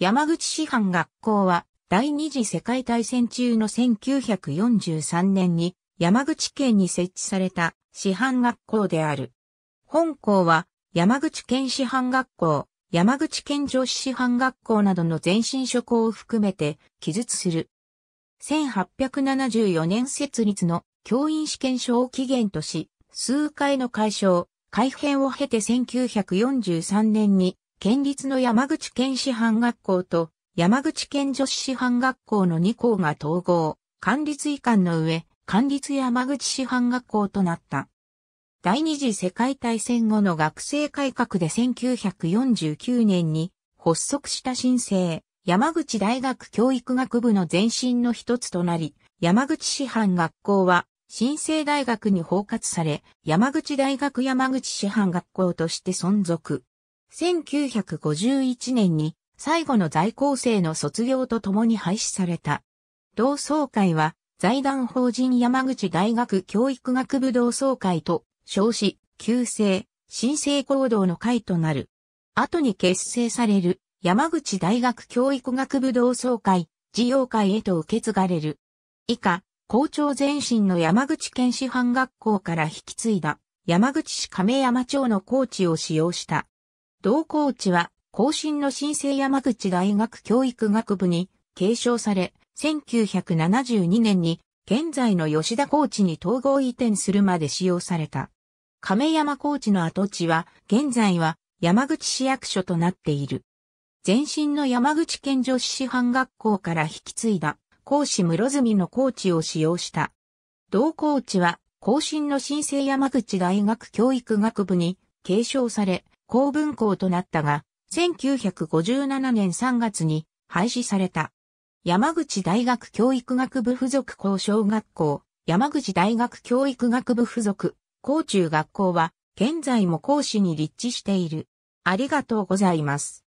山口師範学校は第二次世界大戦中の1943年に山口県に設置された師範学校である。本校は山口県師範学校、山口県女子師範学校などの前身諸校を含めて記述する。1874年設立の教員試験証を期限とし、数回の解消、改編を経て1943年に県立の山口県師範学校と山口県女子師範学校の2校が統合、管立遺憾の上、管立山口師範学校となった。第二次世界大戦後の学生改革で1949年に発足した新生、山口大学教育学部の前身の一つとなり、山口師範学校は新生大学に包括され、山口大学山口師範学校として存続。1951年に最後の在校生の卒業とともに廃止された。同窓会は財団法人山口大学教育学部同窓会と少子、旧制、新生行動の会となる。後に結成される山口大学教育学部同窓会、事業会へと受け継がれる。以下、校長前身の山口県師範学校から引き継いだ山口市亀山町の校地を使用した同校地は、後進の新生山口大学教育学部に継承され、1972年に現在の吉田高地に統合移転するまで使用された。亀山高地の跡地は、現在は山口市役所となっている。前身の山口県女子師範学校から引き継いだ、講師室住の高地を使用した。同高地は、後進の新生山口大学教育学部に継承され、公文校となったが、1957年3月に廃止された。山口大学教育学部附属高小学校、山口大学教育学部附属、高中学校は、現在も講師に立地している。ありがとうございます。